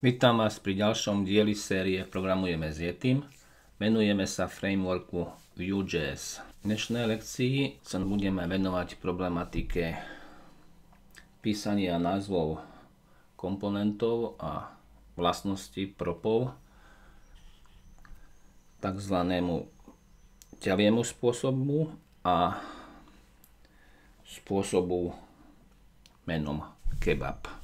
Vítam vás pri ďalšom dieli série Programujeme s Yetim. Venujeme sa frameworku Vue.js. V dnešnej lekcii sa budeme venovať problematike písania názvov komponentov a vlastnosti propov takzvanému ťaviemu spôsobu a spôsobu menom kebab.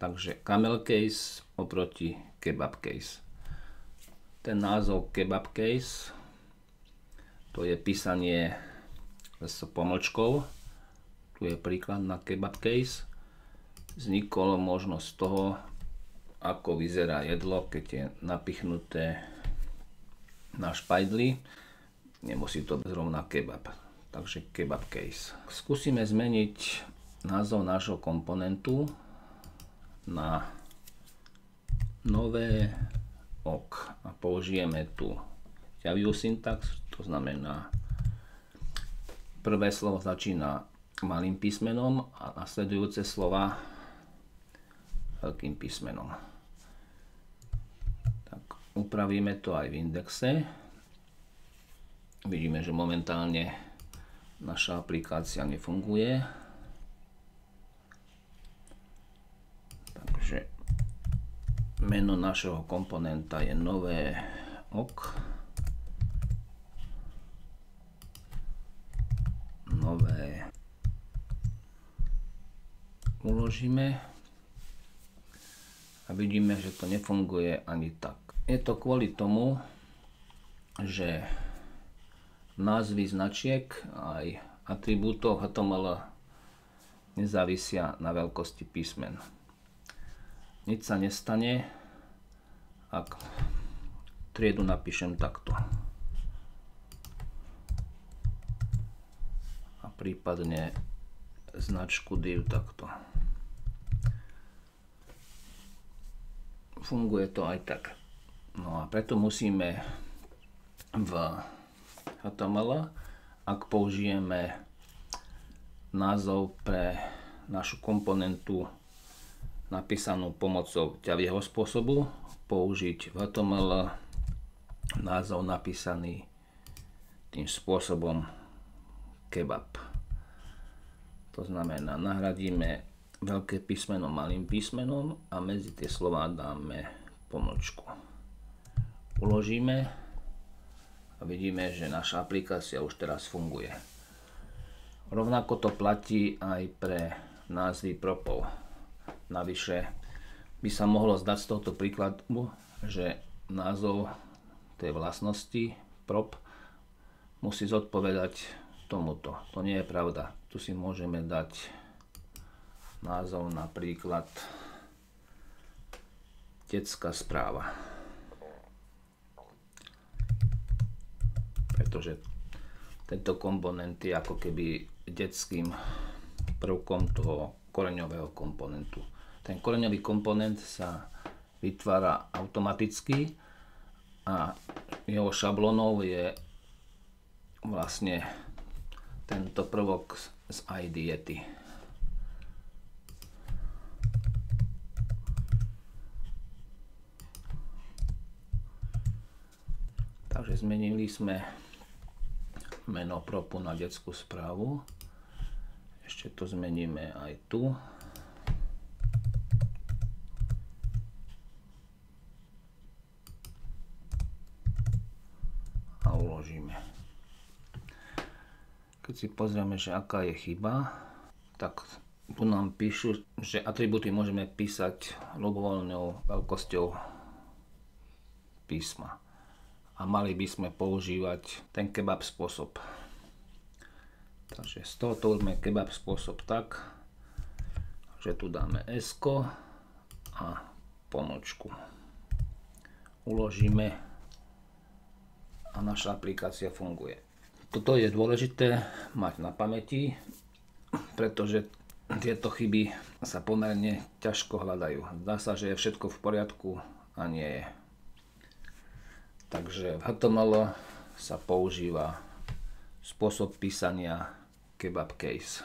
Takže camel case oproti kebab case. Ten názov kebab case to je písanie s pomlčkou. Tu je príklad na kebab case. Vznikol možnosť toho, ako vyzerá jedlo, keď je napichnuté na špajdli. Nemusí to byť zrovna kebab. Takže kebab case. Skúsime zmeniť názov nášho komponentu na nové ok a použijeme tu javiu syntax, to znamená prvé slovo začína malým písmenom a nasledujúce slova veľkým písmenom. Tak upravíme to aj v indexe. Vidíme, že momentálne naša aplikácia nefunguje. Takže meno našeho komponenta je nové ok. Nové uložíme a vidíme, že to nefunguje ani tak. Je to kvôli tomu, že názvy značiek aj atribútov HTML nezávisia na veľkosti písmen nič sa nestane, ak triedu napíšem takto. A prípadne značku div takto. Funguje to aj tak. No a preto musíme v HTML, ak použijeme názov pre našu komponentu napísanú pomocou ťavieho spôsobu, použiť v HTML názov napísaný tým spôsobom kebab. To znamená, nahradíme veľké písmeno malým písmenom a medzi tie slova dáme pomlčku. Uložíme a vidíme, že naša aplikácia už teraz funguje. Rovnako to platí aj pre názvy propov. Navyše by sa mohlo zdať z tohto príkladu, že názov tej vlastnosti prop musí zodpovedať tomuto. To nie je pravda. Tu si môžeme dať názov napríklad detská správa. Pretože tento komponent je ako keby detským prvkom toho koreňového komponentu. Ten koreňový komponent sa vytvára automaticky a jeho šablónou je vlastne tento prvok z idiety. Takže zmenili sme meno propu na detskú správu. Ešte to zmeníme aj tu. A uložíme. Keď si pozrieme, že aká je chyba, tak tu nám píšu, že atributy môžeme písať ľubovoľnou veľkosťou písma. A mali by sme používať ten kebab spôsob. Takže z tohoto urme kebab spôsob tak, že tu dáme s a pomočku. Uložíme a naša aplikácia funguje. Toto je dôležité mať na pamäti, pretože tieto chyby sa pomerne ťažko hľadajú. Zdá sa, že je všetko v poriadku a nie je. Takže v HTML sa používa spôsob písania kebab case.